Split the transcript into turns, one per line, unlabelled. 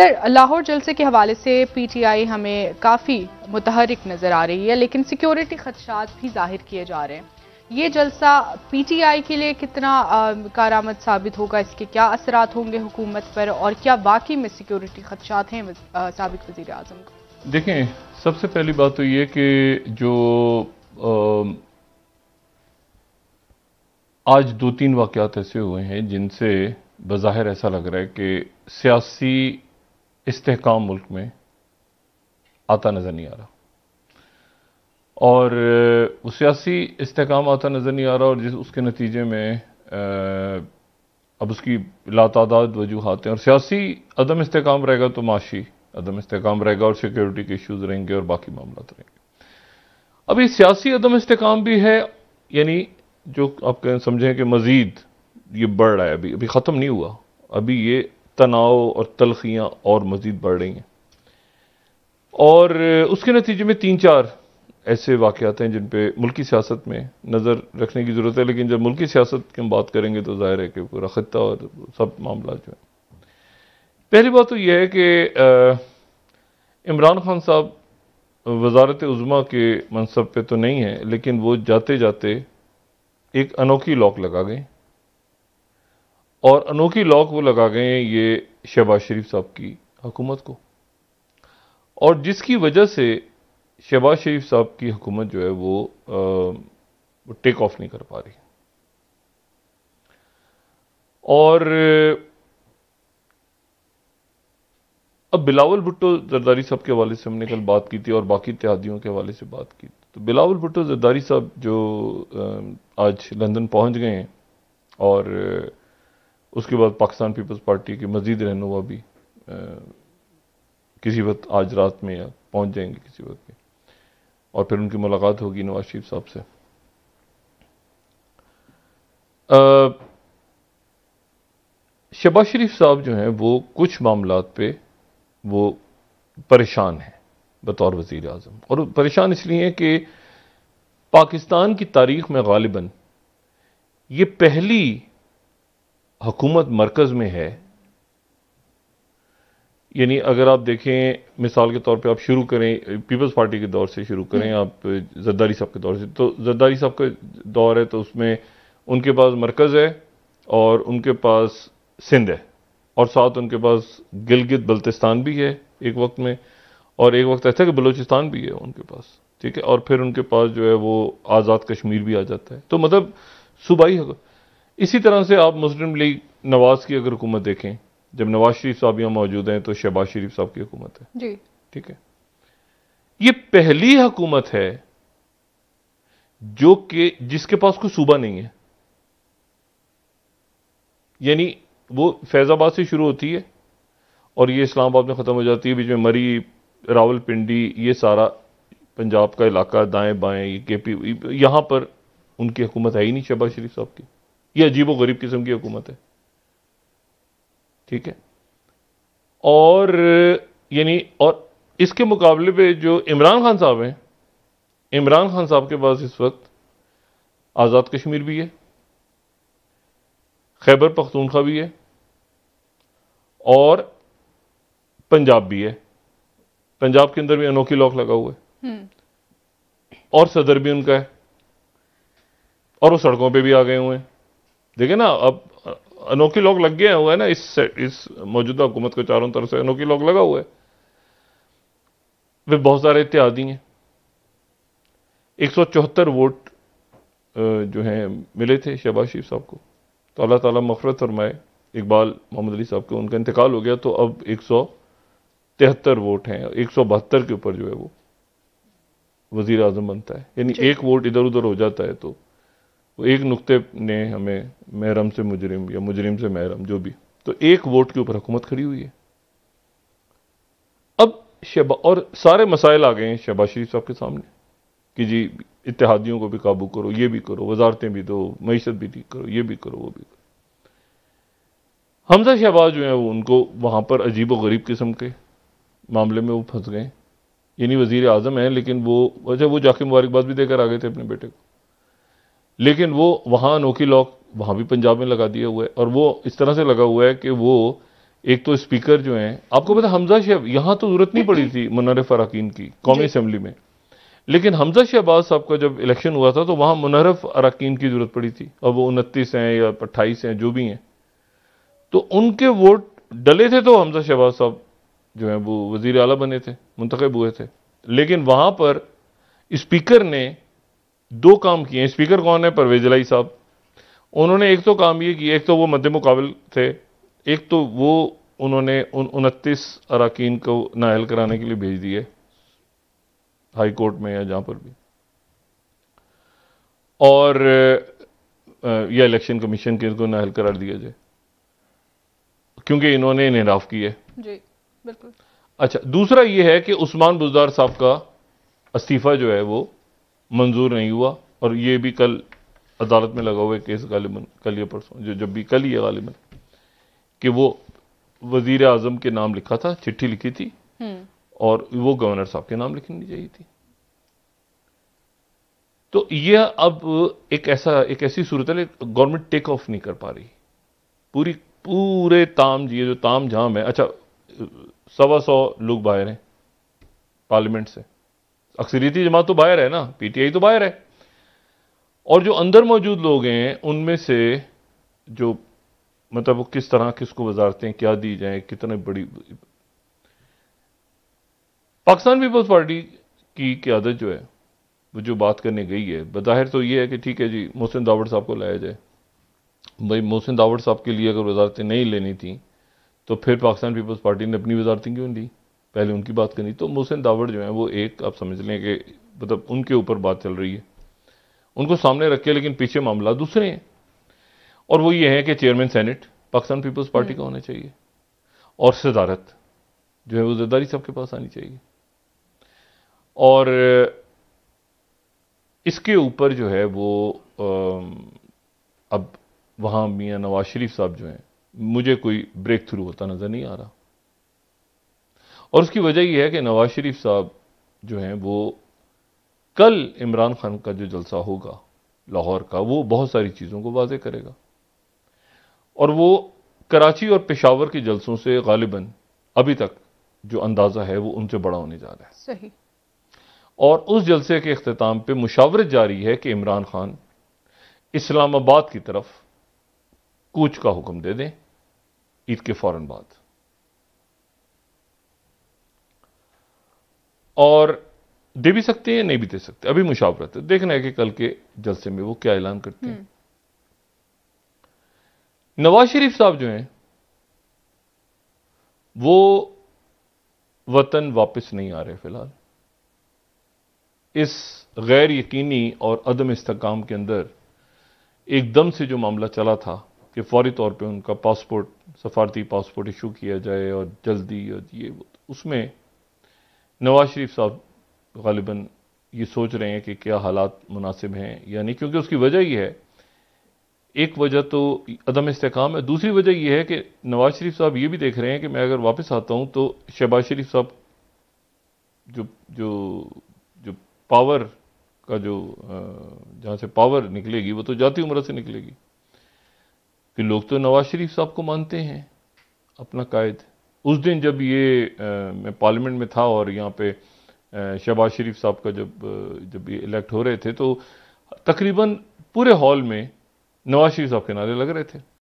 Sir Lahore जलसे के हवाले से पीटीआई हमें काफ़ी मुतहरक नज़र आ रही है लेकिन सिक्योरिटी खदशात भी जाहिर किए जा रहे हैं ये जलसा पीटीआई के लिए कितना कारामद साबित होगा इसके क्या असरात होंगे हुकूमत पर और क्या वाकई में सिक्योरिटी खदशात हैं सबक वजी अजम को देखें सबसे पहली बात तो ये कि जो आ, आज दो तीन वाक़ ऐसे हुए हैं जिनसे बाहिर ऐसा लग रहा है कि सियासी इसकाम मुल्क में आता नज़र नहीं आ रहा और वो सियासी इसकाम आता नज़र नहीं आ रहा और जिस उसके नतीजे में अब उसकी लातादाद वजूहत हैं और सियासी अदम इसकाम रहेगा तो माशी अदम इसकाम रहेगा और सिक्योरिटी के इशूज़ रहेंगे और बाकी मामला रहेंगे अभी सियासी अदम इसकाम भी है यानी जो आप कहें समझें कि मज़ीद ये बढ़ रहा है अभी अभी ख़त्म नहीं हुआ अभी ये तनाव और तलखियाँ और मज़ीद बढ़ रही हैं और उसके नतीजे में तीन चार ऐसे वाक़ात हैं जिन पर मुल्की सियासत में नज़र रखने की ज़रूरत है लेकिन जब मुल्की सियासत की हम बात करेंगे तो ज़ाहिर है कि पूरा ख़त्ता और सब मामला जो है पहली बात तो यह है कि इमरान खान साहब वजारत उज़मा के मनसब पर तो नहीं है लेकिन वो जाते जाते एक अनोखी लॉक लगा गए और अनोखी लॉक वो लगा गए ये शहबाज शरीफ साहब की हुकूमत को और जिसकी वजह से शहबाज शरीफ साहब की हुकूमत जो है वो, आ, टेक ऑफ नहीं कर पा रही और अब बिलावल भुट्टो जरदारी साहब के हवाले से हमने कल बात की थी और बाकी इतिहादियों के हवाले से बात की तो बिलावल भुट्टो जरदारी साहब जो आज लंदन पहुंच गए हैं और उसके बाद पाकिस्तान पीपल्स पार्टी के मजीद रहनुमा भी आ, किसी वक्त आज रात में या पहुँच जाएंगे किसी वक्त में और फिर उनकी मुलाकात होगी नवाज शरीफ साहब से शहबाज शरीफ साहब जो हैं वो कुछ मामला पे वो परेशान हैं बतौर वजीर अजम और परेशान इसलिए हैं कि पाकिस्तान की तारीख में गालिबा ये पहली हकूमत मरकज़ में है यानी अगर आप देखें मिसाल के तौर पे आप शुरू करें पीपल्स पार्टी के दौर से शुरू करें हम्म। आप जरदारी साहब के दौर से तो जरदारी साहब का दौर है तो उसमें उनके पास मरकज़ है और उनके पास सिंध है और साथ उनके पास गिलगित बल्तिस्तान भी है एक वक्त में और एक वक्त ऐसा कि बलूचिस्तान भी है उनके पास ठीक है और फिर उनके पास जो है वो आज़ाद कश्मीर भी आ जाता है तो मतलब सूबाई इसी तरह से आप मुस्लिम लीग नवाज़ की अगर हुकूमत देखें जब नवाज शरीफ साहब यहाँ मौजूद हैं तो शहबाज शरीफ साहब की हुकूमत है जी ठीक है ये पहली हुकूमत है जो कि जिसके पास कोई सूबा नहीं है यानी वो फैज़ाबाद से शुरू होती है और ये इस्लामाबाद में ख़त्म हो जाती है बीच में मरी रावलपिंडी ये सारा पंजाब का इलाका दाएं बाएं ये के पी यहाँ पर उनकी हुकूमत है ही नहीं शहबाज शरीफ साहब की ये अजीब गरीब किस्म की हुकूमत है ठीक है और यानी और इसके मुकाबले पे जो इमरान खान साहब हैं इमरान खान साहब के पास इस वक्त आज़ाद कश्मीर भी है खैबर पख्तूनखा भी है और पंजाब भी है पंजाब के अंदर भी अनोखी लॉक लगा हुआ है हम्म। और सदर भी उनका है और वो सड़कों पे भी आ गए हुए हैं देखिए ना अब अनोखे लोग लग गए हुए हैं ना इस इस मौजूदा हुकूमत को चारों तरफ से अनोखी लोग लगा हुआ है वे बहुत सारे इत्यादि हैं एक सौ चौहत्तर वोट जो हैं मिले थे शहबाज शरीफ साहब को तो अल्लाह ताला मफरत फरमाए इकबाल मोहम्मद अली साहब के उनका इंतकाल हो गया तो अब एक सौ तिहत्तर वोट हैं एक सौ बहत्तर के ऊपर जो है वो वजीर अजम बनता है यानी एक वोट इधर उधर हो जाता है तो वो एक नुक्ते ने हमें महरम से मुजरिम या मुजरिम से महरम जो भी तो एक वोट के ऊपर हुकूमत खड़ी हुई है अब शबा और सारे मसाइल आ गए हैं शहबाज शरीफ साहब के सामने कि जी इतिहादियों को भी काबू करो ये भी करो वजारतें भी दो मीशत भी ठीक करो ये भी करो वो भी करो हमजा शहबाज जो है वो उनको वहाँ पर अजीब व गरीब किस्म के मामले में वो फंस गए यानी वजीर आजम हैं लेकिन वो अच्छा वो जाके मुबारकबाद भी देकर आ गए थे अपने बेटे को लेकिन वो वहाँ अनोखी लॉक वहाँ भी पंजाब में लगा दिया हुआ है और वो इस तरह से लगा हुआ है कि वो एक तो स्पीकर जो हैं आपको पता हमजा शहब यहाँ तो ज़रूरत नहीं पड़ी थी मुनर अरकान की कौमी असम्बली में लेकिन हमजा शहबाज साहब का जब इलेक्शन हुआ था तो वहाँ मुनरफ अरकान की ज़रूरत पड़ी थी और वो उनतीस हैं या अट्ठाईस हैं जो भी हैं तो उनके वोट डले थे तो हमजा शहबाज साहब जो हैं वो वजीर अला बने थे मुंतखब हुए थे लेकिन वहाँ पर स्पीकर ने दो काम किए हैं स्पीकर कौन है परवेज लाई साहब उन्होंने एक तो काम ये किया एक तो वो मध्य मुकाबल थे एक तो वो उन्होंने उन उनतीस अरकान को नायल कराने के लिए भेज दिए हाई कोर्ट में या जहाँ पर भी और या इलेक्शन कमीशन के इनको नाहल करार दिया जाए क्योंकि इन्होंने इनहराफ किए जी बिल्कुल अच्छा दूसरा ये है कि उस्मान बुजदार साहब का इस्तीफ़ा जो है वो मंजूर नहीं हुआ और ये भी कल अदालत में लगा हुआ केस गालिबन कल या परसों जो जब भी कल ही गालिबन कि वो वजीर आजम के नाम लिखा था चिट्ठी लिखी थी हम्म। और वो गवर्नर साहब के नाम लिखनी चाहिए थी तो ये अब एक ऐसा एक ऐसी सूरत है गवर्नमेंट टेक ऑफ नहीं कर पा रही पूरी पूरे ताम ये जो ताम झाम है अच्छा सवा सौ लोग बाहर हैं पार्लियामेंट से अक्सरीती जमात तो बाहर है ना पीटीआई तो बाहर है और जो अंदर मौजूद लोग हैं उनमें से जो मतलब वो किस तरह किसको वजारतें क्या दी जाए कितने बड़ी पाकिस्तान पीपल्स पार्टी की क्यादत जो है वो जो बात करने गई है बज़ाहिर तो ये है कि ठीक है जी मोहसिन दावड़ साहब को लाया जाए भाई मोहसिन दावड़ साहब के लिए अगर वजारतें नहीं लेनी थी तो फिर पाकिस्तान पीपल्स पार्टी ने अपनी वजारतें क्यों ली पहले उनकी बात करनी तो मोहसिन दावड़ जो है वो एक आप समझ लें कि मतलब उनके ऊपर बात चल रही है उनको सामने रखे लेकिन पीछे मामला दूसरे हैं और वो ये है कि चेयरमैन सेनेट पाकिस्तान पीपल्स पार्टी हम्म। का होना चाहिए और सदारत जो है वो जरदारी सबके पास आनी चाहिए और इसके ऊपर जो है वो अब वहाँ मियाँ नवाज शरीफ साहब जो हैं मुझे कोई ब्रेक थ्रू होता नज़र नहीं आ रहा और उसकी वजह यह है कि नवाज शरीफ साहब जो हैं वो कल इमरान खान का जो जलसा होगा लाहौर का वो बहुत सारी चीज़ों को वाजे करेगा और वो कराची और पेशावर के जलसों से गालिबा अभी तक जो अंदाज़ा है वो उनसे बड़ा होने जा रहा है सही और उस जलसे के अख्ताम पर मुशावरत जारी है कि इमरान खान इस्लामाबाद की तरफ कूच का हुक्म दे दें ईद के फ़ौर बाद और दे भी सकते हैं या नहीं भी दे सकते अभी मुशावरत तो है देखना है कि कल के जलसे में वो क्या ऐलान करते हैं हम्म। नवाज शरीफ साहब जो हैं वो वतन वापस नहीं आ रहे फिलहाल इस गैर यकीनी और अदम इस्तकाम के अंदर एकदम से जो मामला चला था कि फौरी तौर पे उनका पासपोर्ट सफारती पासपोर्ट इशू किया जाए और जल्दी और ये उसमें नवाज शरीफ साहब गालिबा ये सोच रहे हैं कि क्या हालात मुनासिब हैं या नहीं क्योंकि उसकी वजह यह है एक वजह तो अदम इसकाम है दूसरी वजह यह है कि नवाज शरीफ साहब ये भी देख रहे हैं कि मैं अगर वापस आता हूँ तो शहबाज शरीफ साहब जो जो जो पावर का जो जहाँ से पावर निकलेगी वो तो जाती उम्र से निकलेगी कि लोग तो नवाज शरीफ साहब को मानते हैं अपना कायद उस दिन जब ये मैं पार्लियामेंट में था और यहाँ पे शहबाज शरीफ साहब का जब जब ये इलेक्ट हो रहे थे तो तकरीबन पूरे हॉल में नवाज शरीफ साहब के नारे लग रहे थे